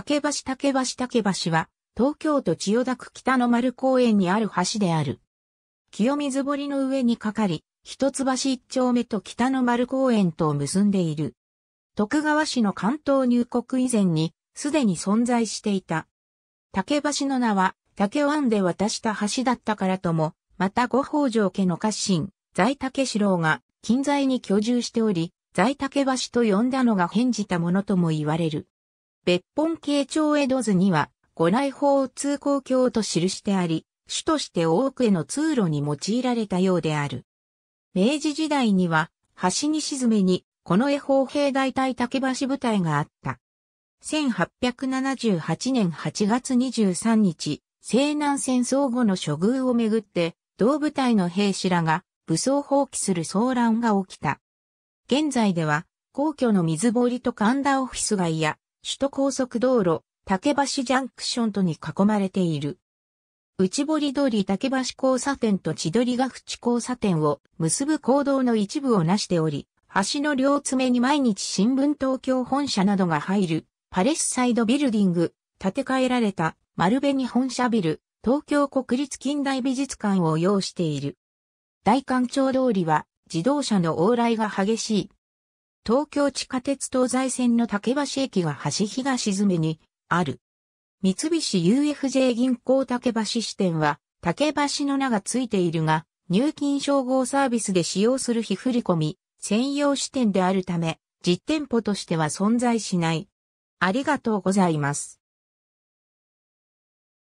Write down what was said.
竹橋竹橋竹橋は、東京都千代田区北の丸公園にある橋である。清水堀の上にかかり、一橋一丁目と北の丸公園とを結んでいる。徳川氏の関東入国以前に、すでに存在していた。竹橋の名は、竹湾で渡した橋だったからとも、また五宝城家の家臣、在竹四郎が、近在に居住しており、在竹橋と呼んだのが変じたものとも言われる。別本慶長江戸図には、御来法通行橋と記してあり、主として多くへの通路に用いられたようである。明治時代には、橋に沈めに、この絵法兵大隊竹橋部隊があった。1878年8月23日、西南戦争後の処遇をめぐって、同部隊の兵士らが武装放棄する騒乱が起きた。現在では、皇居の水堀と神田オフィス街や首都高速道路、竹橋ジャンクションとに囲まれている。内堀通り竹橋交差点と千鳥ヶ淵交差点を結ぶ行動の一部をなしており、橋の両爪に毎日新聞東京本社などが入る、パレスサイドビルディング、建て替えられた丸紅本社ビル、東京国立近代美術館を要している。大館町通りは自動車の往来が激しい東京地下鉄東西線の竹橋駅が橋東詰にある。三菱 UFJ 銀行竹橋支店は、竹橋の名がついているが、入金照合サービスで使用する非振込専用支店であるため、実店舗としては存在しない。ありがとうございます。